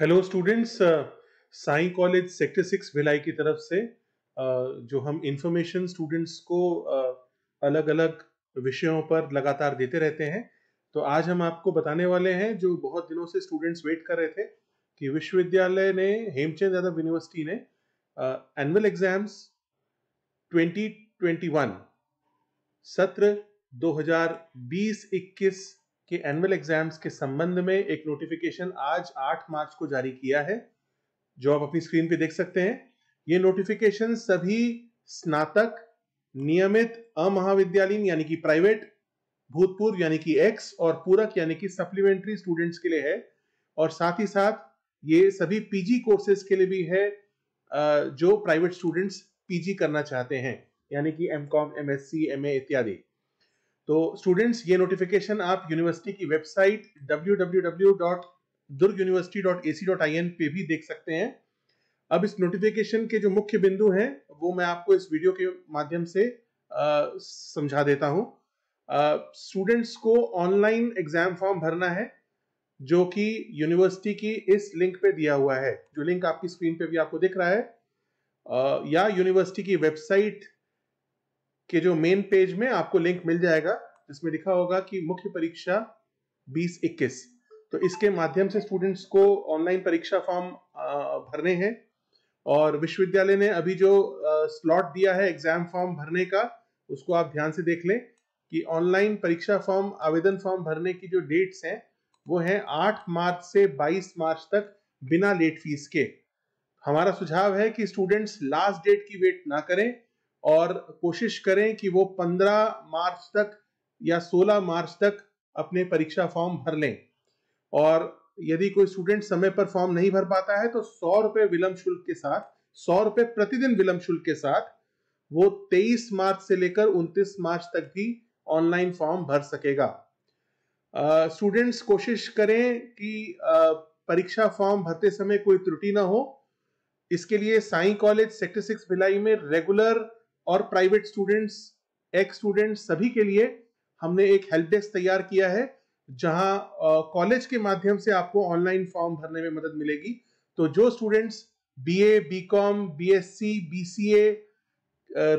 Hello students Sai college sector six Bhilai की तरफ से uh, जो हम इंफॉर्मेशन स्टूडेंट्स को uh, अलग अलग विषयों पर लगातार देते रहते हैं तो आज हम आपको बताने वाले हैं जो बहुत दिनों से स्टूडेंट्स वेट कर रहे थे कि विश्वविद्यालय ने हेमचंद यादव यूनिवर्सिटी ने एनुअल एग्जाम्स 2021 सत्र 2020-21 कि एनुअल एग्जाम्स के संबंध में एक नोटिफिकेशन आज 8 मार्च को जारी किया है जो आप अपनी स्क्रीन पे देख सकते हैं ये नोटिफिकेशन सभी स्नातक नियमित अमहाविद्यालयीन यानी कि प्राइवेट भूतपूर्व यानी कि एक्स और पूरक यानी कि सप्लीमेंट्री स्टूडेंट्स के लिए है और साथ ही साथ ये सभी पीजी कोर्सेज के लिए भी है जो प्राइवेट स्टूडेंट्स पीजी करना चाहते हैं यानी कि M com M S C M A इत्यादि तो स्टूडेंट्स ये नोटिफिकेशन आप यूनिवर्सिटी की वेबसाइट www.durguniversity.ac.in पे भी देख सकते हैं अब इस नोटिफिकेशन के जो मुख्य बिंदु हैं वो मैं आपको इस वीडियो के माध्यम से समझा देता हूं स्टूडेंट्स को ऑनलाइन एग्जाम फॉर्म भरना है जो कि यूनिवर्सिटी की इस लिंक पे दिया हुआ है जो लिंक आपकी स्क्रीन पे भी आपको दिख रहा है या यूनिवर्सिटी की वेबसाइट के जो मेन पेज में आपको लिंक मिल जाएगा जिसमें लिखा होगा कि मुख्य परीक्षा 2021 तो इसके माध्यम से स्टूडेंट्स को ऑनलाइन परीक्षा फॉर्म भरने हैं और विश्वविद्यालय ने अभी जो स्लॉट दिया है एग्जाम फॉर्म भरने का उसको आप ध्यान से देख लें कि ऑनलाइन परीक्षा फॉर्म आवेदन फॉर्म भरने की जो डेट्स हैं वो है 8 मार्च से 22 मार्च तक बिना लेट फीस के हमारा सुझाव है कि स्टूडेंट्स लास्ट डेट की वेट ना करें और कोशिश करें कि वो 15 मार्च तक या 16 मार्च तक अपने परीक्षा फॉर्म भर लें और यदि कोई स्टूडेंट समय पर फॉर्म नहीं भर पाता है तो सौ रुपये विलंब शुल्क के साथ सौ रुपये प्रतिदिन विलंब शुल्क के साथ वो 23 मार्च से लेकर 29 मार्च तक भी ऑनलाइन फॉर्म भर सकेगा स्टूडेंट्स कोशिश करें कि परीक्षा फॉर्म भरते समय कोई त्रुटि ना हो इसके लिए Sai college sector six Bhilai में रेगुलर और प्राइवेट स्टूडेंट्स एक्स स्टूडेंट्स सभी के लिए हमने एक हेल्प डेस्क तैयार किया है जहां कॉलेज के माध्यम से आपको ऑनलाइन फॉर्म भरने में मदद मिलेगी तो जो students B B B A com S C B C A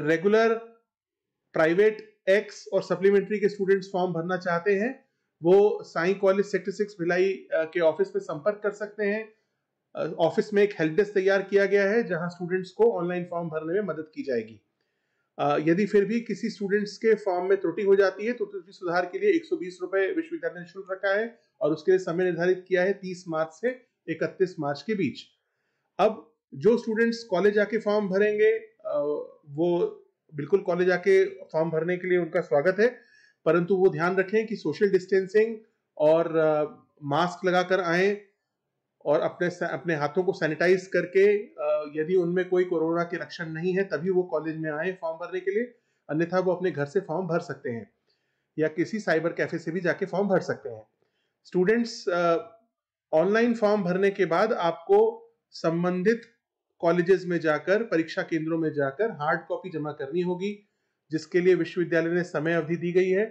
regular private ex और सप्लीमेंट्री के स्टूडेंट्स फॉर्म भरना चाहते हैं वो Sai college sector six Bhilai के ऑफिस में संपर्क कर सकते हैं ऑफिस में एक हेल्प डेस्क तैयार किया गया है जहां स्टूडेंट्स को ऑनलाइन फॉर्म भरने में मदद की जाएगी यदि फिर भी किसी स्टूडेंट्स के फॉर्म में त्रुटि हो जाती है तो त्रुटि सुधार के लिए एक सौ बीस रुपए विश्वविद्यालय ने शुल्क रखा है और उसके लिए समय निर्धारित किया है तीस मार्च से इकतीस मार्च के बीच अब जो स्टूडेंट्स कॉलेज आके फॉर्म भरेंगे वो बिल्कुल कॉलेज आके फॉर्म भरने के लिए उनका स्वागत है परंतु वो ध्यान रखें कि सोशल डिस्टेंसिंग और मास्क लगाकर आए और अपने अपने हाथों को सैनिटाइज करके यदि उनमें कोई कोरोना के लक्षण नहीं है तभी वो कॉलेज में आए फॉर्म भरने के लिए अन्यथा वो अपने घर से फॉर्म भर सकते हैं या किसी साइबर कैफे से भी जाके फॉर्म भर सकते हैं स्टूडेंट्स ऑनलाइन फॉर्म भरने के बाद आपको संबंधित कॉलेजेस में जाकर परीक्षा केंद्रों में जाकर हार्ड कॉपी जमा करनी होगी जिसके लिए विश्वविद्यालय ने समय अवधि दी गई है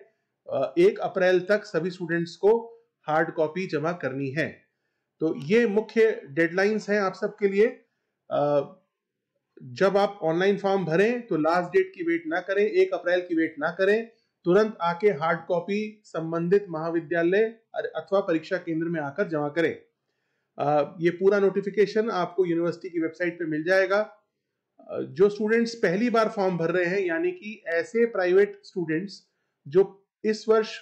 एक अप्रैल तक सभी स्टूडेंट्स को हार्ड कॉपी जमा करनी है तो ये मुख्य डेडलाइंस हैं आप सबके लिए जब आप ऑनलाइन फॉर्म भरें तो लास्ट डेट की वेट ना करें एक अप्रैल की वेट ना करें तुरंत आके हार्ड कॉपी संबंधित महाविद्यालय अथवा परीक्षा केंद्र में आकर जमा करें ये पूरा नोटिफिकेशन आपको यूनिवर्सिटी की वेबसाइट पर मिल जाएगा जो स्टूडेंट्स पहली बार फॉर्म भर रहे हैं यानी कि ऐसे प्राइवेट स्टूडेंट्स जो इस वर्ष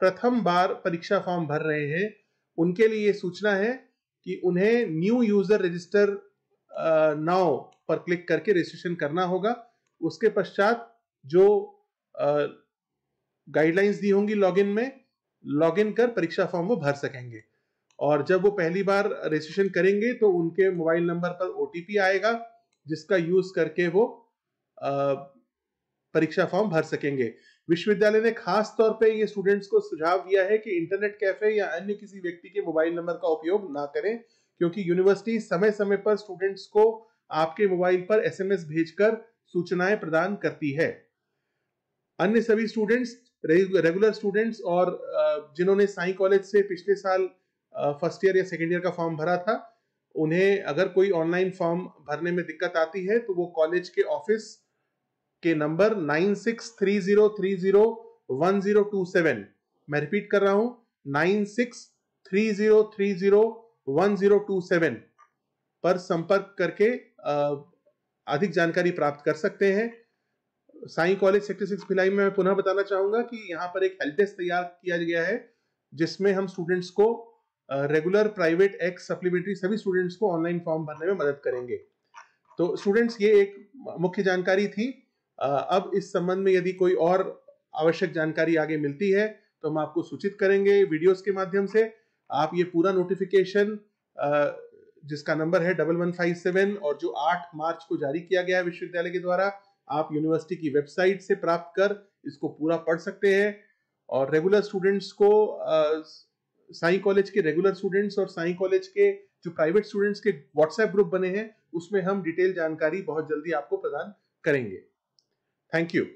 प्रथम बार परीक्षा फॉर्म भर रहे हैं उनके लिए ये सूचना है कि उन्हें न्यू यूजर रजिस्टर नाउ पर क्लिक करके रजिस्ट्रेशन करना होगा उसके पश्चात जो गाइडलाइंस uh, दी होंगी लॉगिन में लॉगिन कर परीक्षा फॉर्म वो भर सकेंगे और जब वो पहली बार रजिस्ट्रेशन करेंगे तो उनके मोबाइल नंबर पर ओ आएगा जिसका यूज करके वो uh, परीक्षा फॉर्म भर सकेंगे विश्वविद्यालय ने खास तौर पे ये स्टूडेंट्स को सुझाव दिया है कि इंटरनेट कैफे या अन्य किसी व्यक्ति के मोबाइल नंबर का उपयोग ना करें क्योंकि यूनिवर्सिटी समय समय पर स्टूडेंट्स को आपके मोबाइल पर एसएमएस भेजकर सूचनाएं प्रदान करती है अन्य सभी स्टूडेंट्स रेगुलर स्टूडेंट्स और जिन्होंने साई कॉलेज से पिछले साल फर्स्ट ईयर या सेकेंड ईयर का फॉर्म भरा था उन्हें अगर कोई ऑनलाइन फॉर्म भरने में दिक्कत आती है तो वो कॉलेज के ऑफिस के number nine six three zero three zero one zero two seven मैं रिपीट कर रहा हूं nine six three zero three zero one zero two seven पर संपर्क करके अधिक जानकारी प्राप्त कर सकते हैं Sai college sector six Bhilai में मैं पुनः बताना चाहूंगा कि यहाँ पर एक हेल्प डेस्क तैयार किया गया है जिसमें हम स्टूडेंट्स को रेगुलर प्राइवेट एक्स सप्लीमेंट्री सभी स्टूडेंट्स को ऑनलाइन फॉर्म भरने में मदद करेंगे तो स्टूडेंट्स ये एक मुख्य जानकारी थी अब इस संबंध में यदि कोई और आवश्यक जानकारी आगे मिलती है तो हम आपको सूचित करेंगे वीडियोस के माध्यम से आप ये पूरा नोटिफिकेशन जिसका नंबर है डबल वन फाइव सेवन और जो आठ मार्च को जारी किया गया है विश्वविद्यालय के द्वारा आप यूनिवर्सिटी की वेबसाइट से प्राप्त कर इसको पूरा पढ़ सकते हैं और रेगुलर स्टूडेंट्स को साई कॉलेज के रेगुलर स्टूडेंट्स और साई कॉलेज के जो प्राइवेट स्टूडेंट्स के व्हाट्सएप ग्रुप बने हैं उसमें हम डिटेल जानकारी बहुत जल्दी आपको प्रदान करेंगे Thank you.